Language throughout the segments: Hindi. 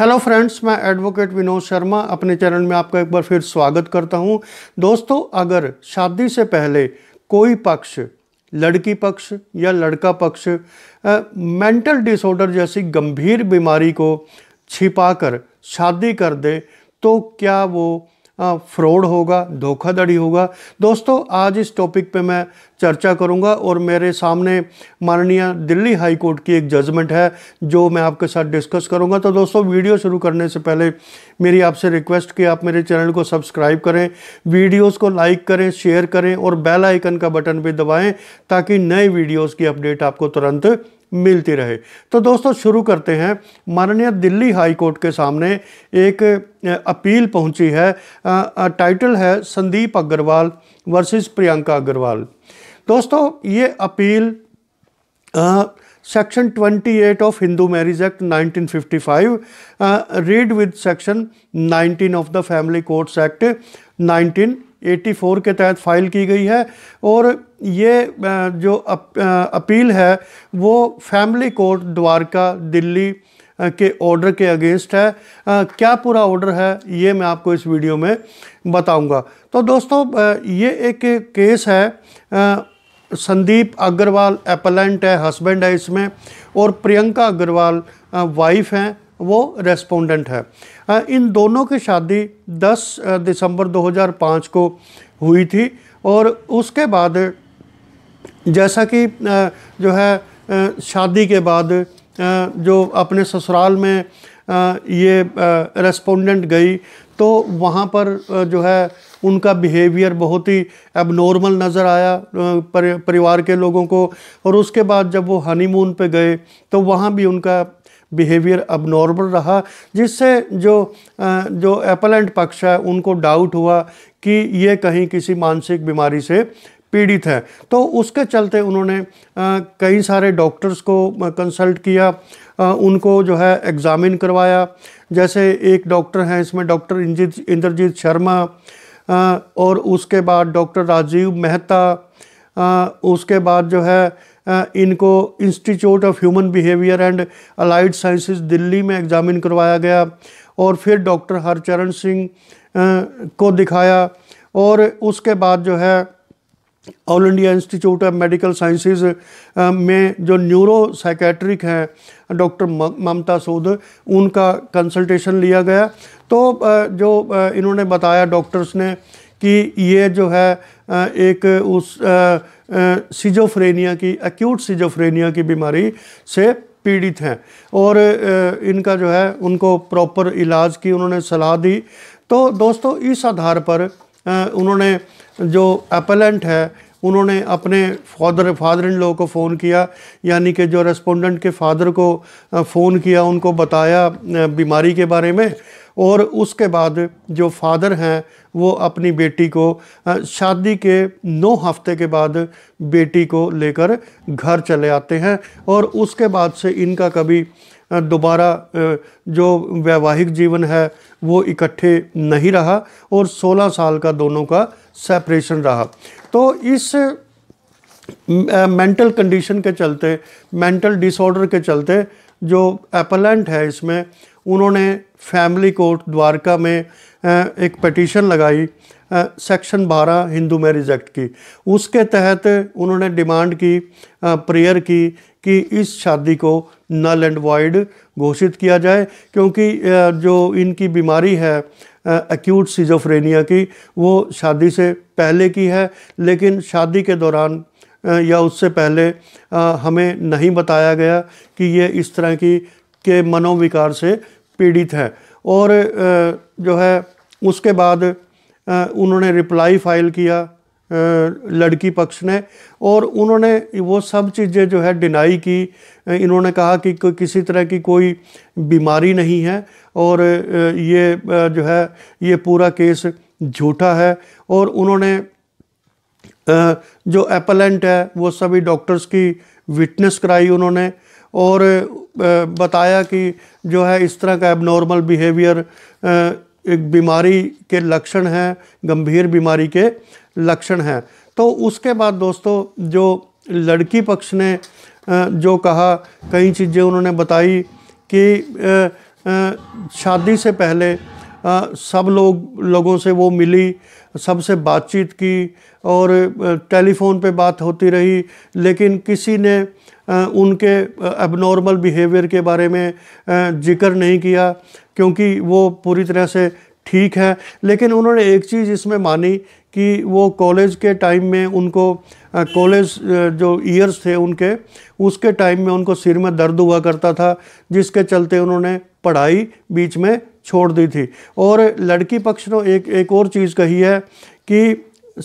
हेलो फ्रेंड्स मैं एडवोकेट विनोद शर्मा अपने चैनल में आपका एक बार फिर स्वागत करता हूं दोस्तों अगर शादी से पहले कोई पक्ष लड़की पक्ष या लड़का पक्ष मेंटल मेंटल डिसऑर्डर जैसी गंभीर बीमारी को छिपाकर शादी कर दे तो क्या वो फ्रॉड होगा धोखाधड़ी होगा दोस्तों आज इस टॉपिक पे मैं चर्चा करूंगा और मेरे सामने माननीय दिल्ली हाई कोर्ट की एक जजमेंट है जो मैं आपके साथ डिस्कस करूंगा तो दोस्तों वीडियो शुरू करने से पहले मेरी आपसे रिक्वेस्ट कि आप मेरे चैनल को सब्सक्राइब करें वीडियोस को लाइक करें शेयर करें और बेल आइकन का बटन भी दबाएँ ताकि नए वीडियोज़ की अपडेट आपको तुरंत मिलती रहे तो दोस्तों शुरू करते हैं माननीय दिल्ली हाई कोर्ट के सामने एक अपील पहुंची है टाइटल है संदीप अग्रवाल वर्सेस प्रियंका अग्रवाल दोस्तों ये appeal uh, section 28 of Hindu marriage act 1955 read with section 19 of the family courts act 1984 के तहत फाइल की गई है और ये जो अप, अपील है वो फैमिली कोर्ट द्वारका दिल्ली के ऑर्डर के अगेंस्ट है क्या पूरा ऑर्डर है ये मैं आपको इस वीडियो में बताऊंगा तो दोस्तों ये एक केस है संदीप अग्रवाल एपलेंट है हस्बैंड है इसमें और प्रियंका अग्रवाल वाइफ हैं वो रेस्पोंडेंट है इन दोनों की शादी 10 दिसंबर 2005 को हुई थी और उसके बाद जैसा कि जो है शादी के बाद जो अपने ससुराल में ये रेस्पोंडेंट गई तो वहाँ पर जो है उनका बिहेवियर बहुत ही एबनॉर्मल नज़र आया परिवार के लोगों को और उसके बाद जब वो हनीमून पे गए तो वहाँ भी उनका बिहेवियर अबनॉर्मल रहा जिससे जो जो एपलेंट पक्ष है उनको डाउट हुआ कि ये कहीं किसी मानसिक बीमारी से पीड़ित है तो उसके चलते उन्होंने कई सारे डॉक्टर्स को कंसल्ट किया उनको जो है एग्ज़ामिन करवाया जैसे एक डॉक्टर हैं इसमें डॉक्टर इंजीत इंद्रजीत शर्मा और उसके बाद डॉक्टर राजीव मेहता उसके बाद जो है इनको institute of human behaviour and allied sciences Delhi में एग्ज़ामिन करवाया गया और फिर डॉक्टर हरचरण सिंह को दिखाया और उसके बाद जो है all India institute of medical sciences में जो न्यूरो साइकेट्रिक हैं डॉक्टर ममता सूद उनका कंसल्टेशन लिया गया तो जो इन्होंने बताया डॉक्टर्स ने कि ये जो है एक उस सीजोफ्रेनिया की एक्यूट सीजोफ्रेनिया की बीमारी से पीड़ित हैं और इनका जो है उनको प्रॉपर इलाज की उन्होंने सलाह दी तो दोस्तों इस आधार पर उन्होंने जो एपलेंट है उन्होंने अपने फादर फादर इन लोगों को फ़ोन किया यानी कि जो रेस्पोंडेंट के फादर को फ़ोन किया उनको बताया बीमारी के बारे में और उसके बाद जो फादर हैं वो अपनी बेटी को शादी के नौ हफ्ते के बाद बेटी को लेकर घर चले आते हैं और उसके बाद से इनका कभी दोबारा जो वैवाहिक जीवन है वो इकट्ठे नहीं रहा और 16 साल का दोनों का सेपरेशन रहा तो इस मेंटल कंडीशन के चलते मेंटल डिसऑर्डर के चलते जो एपलेंट है इसमें उन्होंने फैमिली कोर्ट द्वारका में एक पटिशन लगाई सेक्शन बारह हिंदू मैरिज एक्ट की उसके तहत उन्होंने डिमांड की प्रेयर की कि इस शादी को नल एंड वाइड घोषित किया जाए क्योंकि जो इनकी बीमारी है एक्यूट सीजोफ्रेनिया की वो शादी से पहले की है लेकिन शादी के दौरान या उससे पहले हमें नहीं बताया गया कि ये इस तरह की के मनोविकार से पीड़ित है और जो है उसके बाद उन्होंने रिप्लाई फाइल किया लड़की पक्ष ने और उन्होंने वो सब चीज़ें जो है डिनाई की इन्होंने कहा कि किसी तरह की कोई बीमारी नहीं है और ये जो है ये पूरा केस झूठा है और उन्होंने जो एपलेंट है वो सभी डॉक्टर्स की विटनेस कराई उन्होंने और बताया कि जो है इस तरह का एबनॉर्मल बिहेवियर एक बीमारी के लक्षण हैं गंभीर बीमारी के लक्षण हैं तो उसके बाद दोस्तों जो लड़की पक्ष ने जो कहा कई चीज़ें उन्होंने बताई कि शादी से पहले सब लोग लोगों से वो मिली सबसे बातचीत की और टेलीफोन पे बात होती रही लेकिन किसी ने उनके एबनॉर्मल बिहेवियर के बारे में जिक्र नहीं किया क्योंकि वो पूरी तरह से ठीक है लेकिन उन्होंने एक चीज़ इसमें मानी कि वो कॉलेज के टाइम में उनको कॉलेज जो ईयर्स थे उनके उसके टाइम में उनको सिर में दर्द हुआ करता था जिसके चलते उन्होंने पढ़ाई बीच में छोड़ दी थी और लड़की पक्ष ने एक एक और चीज़ कही है कि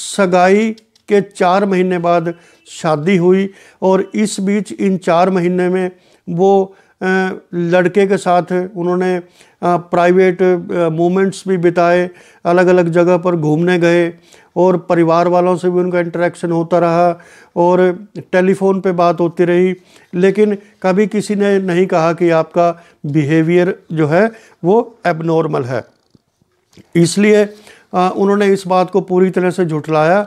सगाई के चार महीने बाद शादी हुई और इस बीच इन चार महीने में वो लड़के के साथ उन्होंने प्राइवेट मोमेंट्स भी बिताए अलग अलग जगह पर घूमने गए और परिवार वालों से भी उनका इंटरेक्शन होता रहा और टेलीफोन पे बात होती रही लेकिन कभी किसी ने नहीं कहा कि आपका बिहेवियर जो है वो एबनॉर्मल है इसलिए उन्होंने इस बात को पूरी तरह से झुठलाया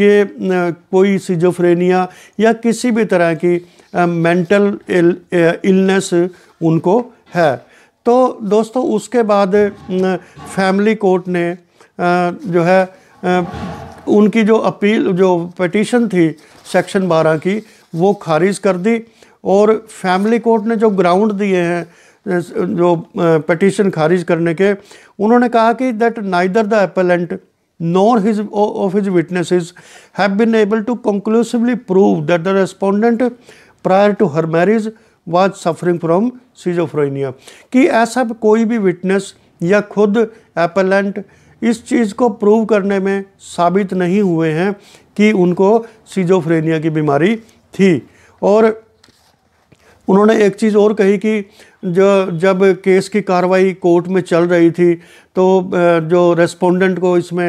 कि कोई सिजोफ्रेनिया या किसी भी तरह की मेंटल इलनेस उनको है तो दोस्तों उसके बाद फैमिली कोर्ट ने जो है उनकी जो अपील जो पटिशन थी सेक्शन 12 की वो खारिज कर दी और फैमिली कोर्ट ने जो ग्राउंड दिए हैं जो पटिशन खारिज करने के उन्होंने कहा कि that neither the appellant nor his of his witnesses have been able to conclusively prove that the respondent prior to her marriage was suffering from schizophrenia कि ऐसा कोई भी विटनेस या खुद एपलेंट इस चीज़ को प्रूव करने में साबित नहीं हुए हैं कि उनको सीजोफ्रेनिया की बीमारी थी और उन्होंने एक चीज़ और कही कि जो जब केस की कार्रवाई कोर्ट में चल रही थी तो जो रेस्पोंडेंट को इसमें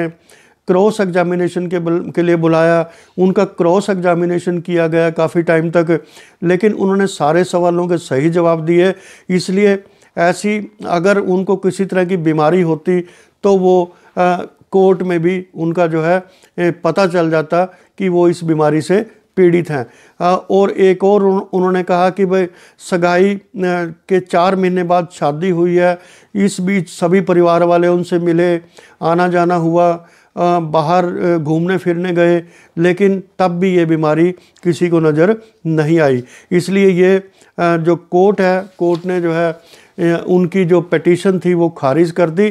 क्रॉस एग्जामिनेशन के बल, के लिए बुलाया उनका क्रॉस एग्जामिनेशन किया गया काफ़ी टाइम तक लेकिन उन्होंने सारे सवालों के सही जवाब दिए इसलिए ऐसी अगर उनको किसी तरह की बीमारी होती तो वो आ, कोर्ट में भी उनका जो है पता चल जाता कि वो इस बीमारी से पीड़ित हैं और एक और उन्होंने कहा कि भाई सगाई के चार महीने बाद शादी हुई है इस बीच सभी परिवार वाले उनसे मिले आना जाना हुआ बाहर घूमने फिरने गए लेकिन तब भी ये बीमारी किसी को नज़र नहीं आई इसलिए ये जो कोर्ट है कोर्ट ने जो है उनकी जो पटिशन थी वो खारिज कर दी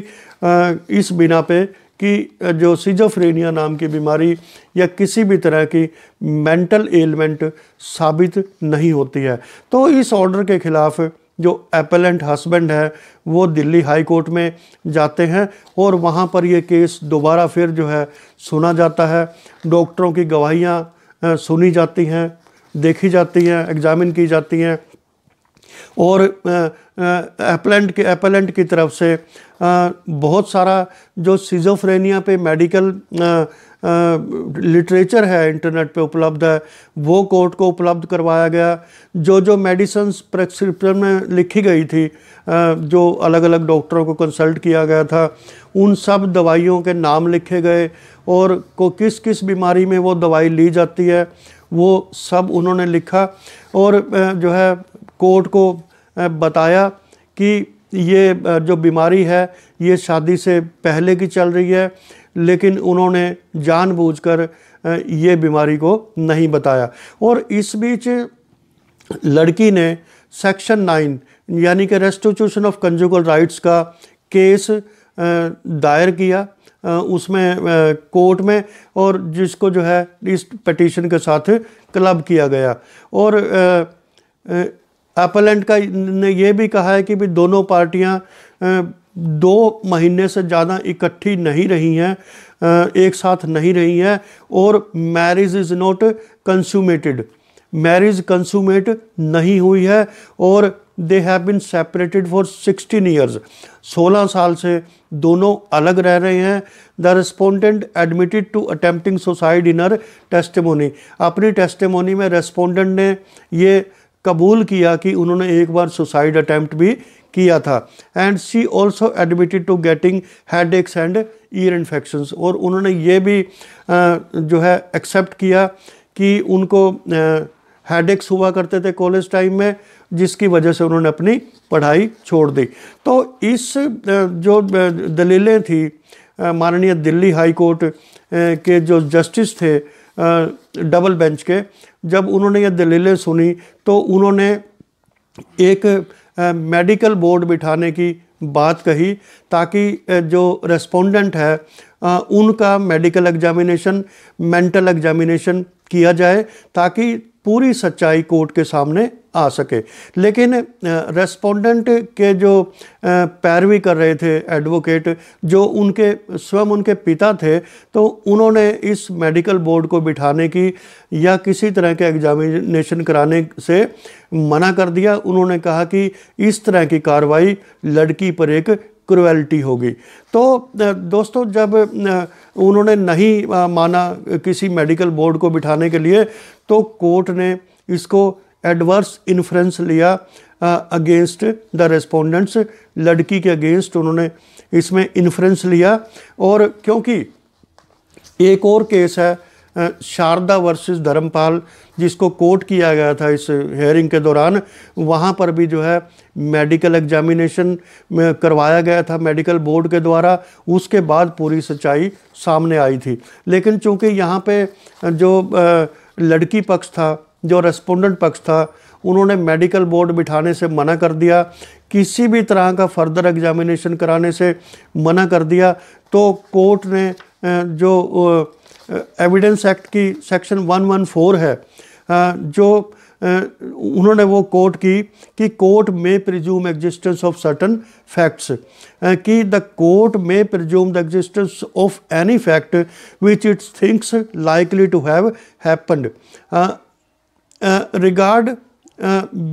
इस बिना पे कि जो सिजोफ्रेनिया नाम की बीमारी या किसी भी तरह की मेंटल एलमेंट साबित नहीं होती है तो इस ऑर्डर के ख़िलाफ़ जो एपेलेंट हस्बैंड है वो दिल्ली हाई कोर्ट में जाते हैं और वहाँ पर ये केस दोबारा फिर जो है सुना जाता है डॉक्टरों की गवाहियाँ सुनी जाती हैं देखी जाती हैं एग्ज़ामिन की जाती हैं और एपलेंट के एपलेंट की तरफ से आ, बहुत सारा जो सीजोफ्रेनिया पे मेडिकल आ, लिटरेचर है इंटरनेट पे उपलब्ध है वो कोर्ट को उपलब्ध करवाया गया जो जो मेडिसन्स प्रेस्क्रिप्शन में लिखी गई थी जो अलग अलग डॉक्टरों को कंसल्ट किया गया था उन सब दवाइयों के नाम लिखे गए और को किस किस बीमारी में वो दवाई ली जाती है वो सब उन्होंने लिखा और जो है कोर्ट को बताया कि ये जो बीमारी है ये शादी से पहले की चल रही है लेकिन उन्होंने जानबूझकर ये बीमारी को नहीं बताया और इस बीच लड़की ने सेक्शन नाइन यानी कि रेस्टिट्यूशन ऑफ कंजुगल राइट्स का केस दायर किया उसमें कोर्ट में और जिसको जो है इस पटिशन के साथ क्लब किया गया और एपलेंट का ने यह भी कहा है कि भी दोनों पार्टियां दो महीने से ज़्यादा इकट्ठी नहीं रही हैं एक साथ नहीं रही हैं और marriage is not consummated marriage consummate नहीं हुई है और they have been separated for sixteen years सोलह साल से दोनों अलग रह रहे हैं the respondent admitted to attempting suicide in her testimony अपनी टेस्टमोनी में रेस्पोंडेंट ने ये कबूल किया कि उन्होंने एक बार सुसाइड अटैम्प्ट भी किया था and she also admitted to getting headaches and ear infection और उन्होंने ये भी जो है एक्सेप्ट किया कि उनको हेड एक्स हुआ करते थे कॉलेज टाइम में जिसकी वजह से उन्होंने अपनी पढ़ाई छोड़ दी तो इस जो दलीलें थी माननीय दिल्ली हाई कोर्ट के जो जस्टिस थे डबल बेंच के जब उन्होंने ये दलीलें सुनी तो उन्होंने एक मेडिकल बोर्ड बिठाने की बात कही ताकि जो रेस्पोंडेंट है उनका मेडिकल एग्जामिनेशन मेंटल एग्जामिनेशन किया जाए ताकि पूरी सच्चाई कोर्ट के सामने आ सके लेकिन रेस्पोंडेंट के जो पैरवी कर रहे थे एडवोकेट जो उनके स्वयं उनके पिता थे तो उन्होंने इस मेडिकल बोर्ड को बिठाने की या किसी तरह के एग्जामिनेशन कराने से मना कर दिया उन्होंने कहा कि इस तरह की कार्रवाई लड़की पर एक क्रुएल्टी होगी तो दोस्तों जब उन्होंने नहीं माना किसी मेडिकल बोर्ड को बिठाने के लिए तो कोर्ट ने इसको एडवर्स इन्फ्रेंस लिया अगेंस्ट द रेस्पोंडेंट्स लड़की के अगेंस्ट उन्होंने इसमें इन्फ्रेंस लिया और क्योंकि एक और केस है शारदा वर्सेस धर्मपाल जिसको कोर्ट किया गया था इस हेयरिंग के दौरान वहाँ पर भी जो है मेडिकल एग्जामिनेशन में करवाया गया था मेडिकल बोर्ड के द्वारा उसके बाद पूरी सच्चाई सामने आई थी लेकिन चूँकि यहाँ पे जो लड़की पक्ष था जो रेस्पोंडेंट पक्ष था उन्होंने मेडिकल बोर्ड बिठाने से मना कर दिया किसी भी तरह का फर्दर एग्जामिनेशन कराने से मना कर दिया तो कोर्ट ने जो एविडेंस एक्ट की सेक्शन 114 है जो उन्होंने वो कोर्ट की कि court may presume existence of certain facts कि the court may presume the existence of any fact which its thinks likely to have happened regard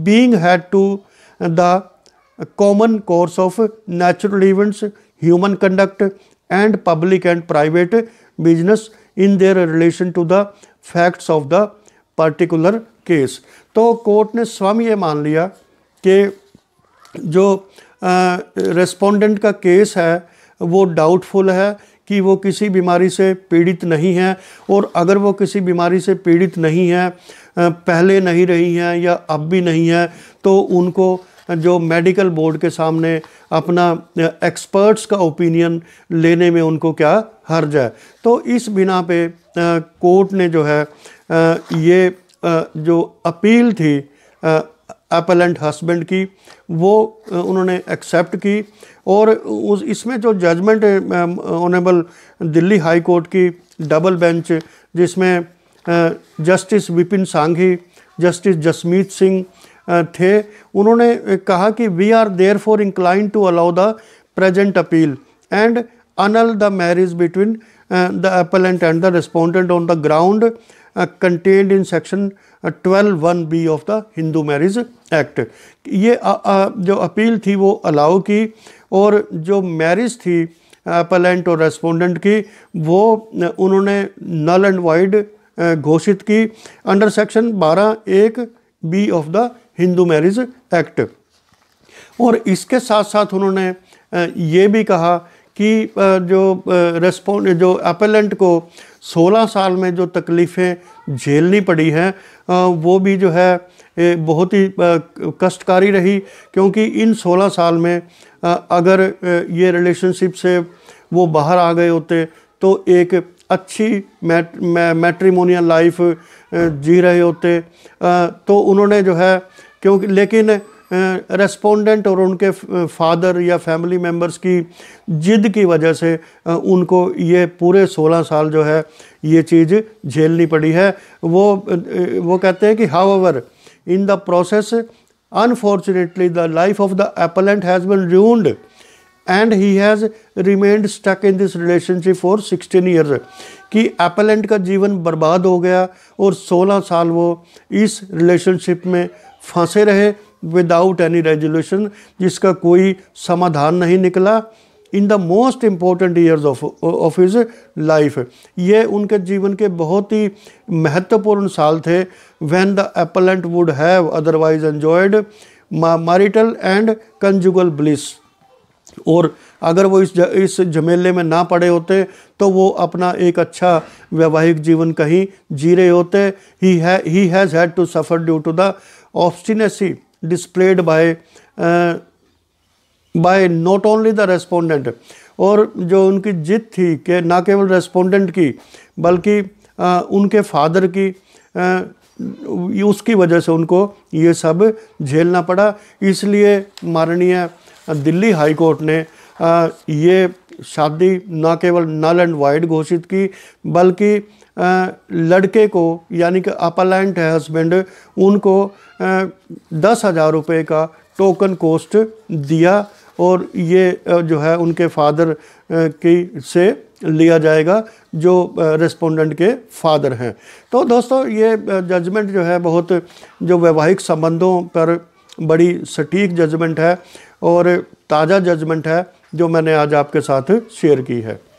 being had to the common course of natural events human conduct and public and private business in their relation to the facts of the particular case तो कोर्ट ने स्वामी ये मान लिया कि जो रेस्पोंडेंट का केस है वो डाउटफुल है कि वो किसी बीमारी से पीड़ित नहीं है और अगर वो किसी बीमारी से पीड़ित नहीं है पहले नहीं रही हैं या अब भी नहीं है तो उनको जो मेडिकल बोर्ड के सामने अपना एक्सपर्ट्स का ओपिनियन लेने में उनको क्या हर्ज है तो इस बिना पे कोर्ट ने जो है ये जो अपील थी एपलेंट हस्बैंड की वो उन्होंने एक्सेप्ट की और उस इसमें जो judgment honourable Delhi high court की डबल बेंच जिसमें जस्टिस विपिन सांघी जस्टिस जसमीत सिंह थे उन्होंने कहा कि we are therefore incline to allow the present appeal and annul the marriage between the appellant and the respondent on the ground contained in section twelve one B of the Hindu marriage act ये आ, आ, जो अपील थी वो अलाउ की और जो मैरिज थी अपलेंट uh, और रेस्पोंडेंट की वो उन्होंने नल एंड वाइड घोषित की अंडर सेक्शन बारह एक B of the Hindu marriage act और इसके साथ साथ उन्होंने ये भी कहा कि जो रेस्पॉन्ड जो अपेलेंट को 16 साल में जो तकलीफ़ें झेलनी पड़ी हैं वो भी जो है बहुत ही कष्टकारी रही क्योंकि इन 16 साल में अगर ये रिलेशनशिप से वो बाहर आ गए होते तो एक अच्छी मैट मैट्रीमोनियल लाइफ जी रहे होते तो उन्होंने जो है क्योंकि लेकिन रेस्पोंडेंट और उनके फादर या फैमिली मेम्बर्स की जिद की वजह से उनको ये पूरे 16 साल जो है ये चीज़ झेलनी पड़ी है वो वो कहते हैं कि how in the process unfortunately the life of the appellant has been ruined and he has remained stuck in this relationship for sixteen year कि एपलेंट का जीवन बर्बाद हो गया और सोलह साल वो इस रिलेशनशिप में फंसे रहे विदाउट एनी रेजुलेशन जिसका कोई समाधान नहीं निकला in the most important years of of his life ये उनके जीवन के बहुत ही महत्वपूर्ण साल थे when the appellant would have otherwise enjoyed marital and conjugal bliss और अगर वो इस ज, इस झमेले में ना पड़े होते तो वो अपना एक अच्छा वैवाहिक जीवन कहीं जी रहे होते ही है he has had to suffer due to the obstinacy displayed by by not only the respondent और जो उनकी जिद थी कि ना केवल रेस्पोंडेंट की बल्कि uh, उनके फादर की आ, uh, उसकी वजह से उनको ये सब झेलना पड़ा इसलिए माननीय दिल्ली हाई कोर्ट ने ये शादी ना केवल नल एंड वाइड घोषित की बल्कि लड़के को यानी कि अपलैंट है हस्बैंड उनको दस हज़ार रुपये का टोकन कोस्ट दिया और ये जो है उनके फादर की से लिया जाएगा जो रेस्पोंडेंट के फादर हैं तो दोस्तों ये जजमेंट जो है बहुत जो वैवाहिक संबंधों पर बड़ी सटीक जजमेंट है और ताज़ा जजमेंट है जो मैंने आज आपके साथ शेयर की है